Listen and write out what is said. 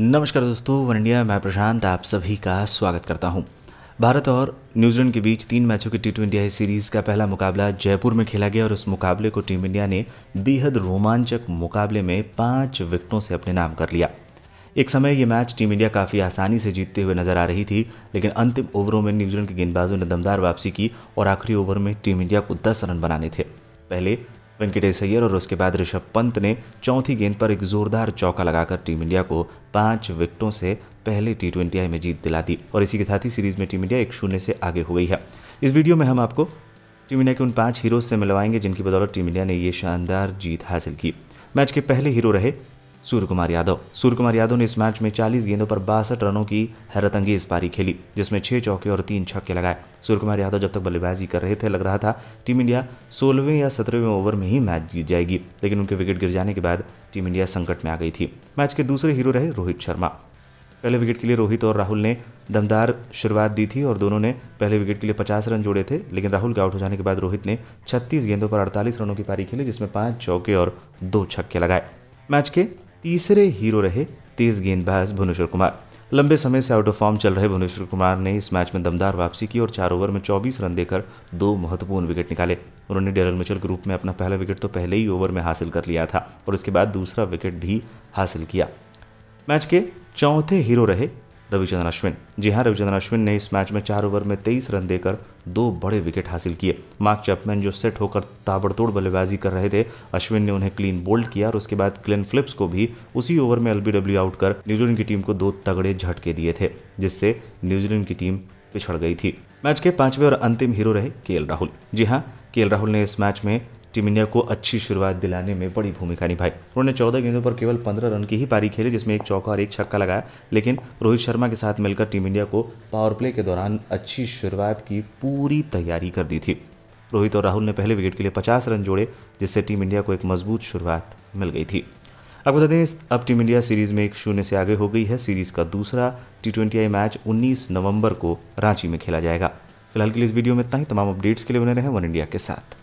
नमस्कार दोस्तों one India मैं प्रशांत आप सभी का स्वागत करता हूं। भारत और न्यूजीलैंड के बीच तीन मैचों की टी ट्वेंटी सीरीज़ का पहला मुकाबला जयपुर में खेला गया और उस मुकाबले को टीम इंडिया ने बेहद रोमांचक मुकाबले में पाँच विकेटों से अपने नाम कर लिया एक समय ये मैच टीम इंडिया काफ़ी आसानी से जीतते हुए नजर आ रही थी लेकिन अंतिम ओवरों में न्यूजीलैंड के गेंदबाजों ने दमदार वापसी की और आखिरी ओवर में टीम इंडिया को दस रन बनाने थे पहले वेंकटेश अय्यर और उसके बाद ऋषभ पंत ने चौथी गेंद पर एक जोरदार चौका लगाकर टीम इंडिया को पांच विकेटों से पहले टी ट्वेंटी में जीत दिला दी और इसी के साथ ही सीरीज में टीम इंडिया एक शून्य से आगे हो गई है इस वीडियो में हम आपको टीम इंडिया के उन पांच हीरोज से मिलवाएंगे जिनकी बदौलत टीम इंडिया ने ये शानदार जीत हासिल की मैच के पहले हीरो रहे कुमार यादव कुमार यादव ने इस मैच में 40 गेंदों पर बासठ रनों की हैरतंगेज पारी खेली जिसमें छह चौके और तीन छक्के लगाए कुमार यादव जब तक बल्लेबाजी कर रहे थे लग रहा था टीम इंडिया सोलहवें या सत्रहवें ओवर में ही मैच जीत जाएगी लेकिन उनके विकेट गिर जाने के बाद टीम इंडिया संकट में आ गई थी मैच के दूसरे हीरो रहे रोहित शर्मा पहले विकेट के लिए रोहित और राहुल ने दमदार शुरुआत दी थी और दोनों ने पहले विकेट के लिए 50 रन जोड़े थे लेकिन राहुल के आउट हो जाने के बाद रोहित ने 36 गेंदों पर 48 रनों की पारी खेली जिसमें पांच चौके और दो छक्के लगाए मैच के तीसरे हीरो रहे तेज गेंदबाज भुवनेश्वर कुमार लंबे समय से आउट ऑफ फॉर्म चल रहे भुवनेश्वर कुमार ने इस मैच में दमदार वापसी की और चार ओवर में 24 रन देकर दो महत्वपूर्ण विकेट निकाले उन्होंने डेरल मिचल के में अपना पहला विकेट तो पहले ही ओवर में हासिल कर लिया था और इसके बाद दूसरा विकेट भी हासिल किया मैच के चौथे हीरो रहे रविचंद्रन अश्विन जी हाँ रविचंद्रन अश्विन ने इस मैच में चार ओवर में तेईस रन देकर दो बड़े विकेट हासिल किए मार्क चैपमैन जो सेट होकर ताबड़तोड़ बल्लेबाजी कर रहे थे अश्विन ने उन्हें क्लीन बोल्ड किया और उसके बाद क्लिन फ्लिप्स को भी उसी ओवर में एलबीडब्ल्यू आउट कर न्यूजीलैंड की टीम को दो तगड़े झटके दिए थे जिससे न्यूजीलैंड की टीम पिछड़ गई थी मैच के पांचवें और अंतिम हीरो रहे के राहुल जी हाँ के राहुल ने इस मैच में टीम इंडिया को अच्छी शुरुआत दिलाने में बड़ी भूमिका निभाई उन्होंने चौदह गेंदों पर केवल पंद्रह रन की ही पारी खेली जिसमें एक चौका और एक छक्का लगाया लेकिन रोहित शर्मा के साथ मिलकर टीम इंडिया को पावर प्ले के दौरान अच्छी शुरुआत की पूरी तैयारी कर दी थी रोहित और राहुल ने पहले विकेट के लिए पचास रन जोड़े जिससे टीम इंडिया को एक मजबूत शुरुआत मिल गई थी अब बता दें अब टीम इंडिया सीरीज में एक शून्य से आगे हो गई है सीरीज का दूसरा टी ट्वेंटी मैच 19 नवंबर को रांची में खेला जाएगा फिलहाल के लिए इस वीडियो में इतना ही तमाम अपडेट्स के लिए बने रहे वन इंडिया के साथ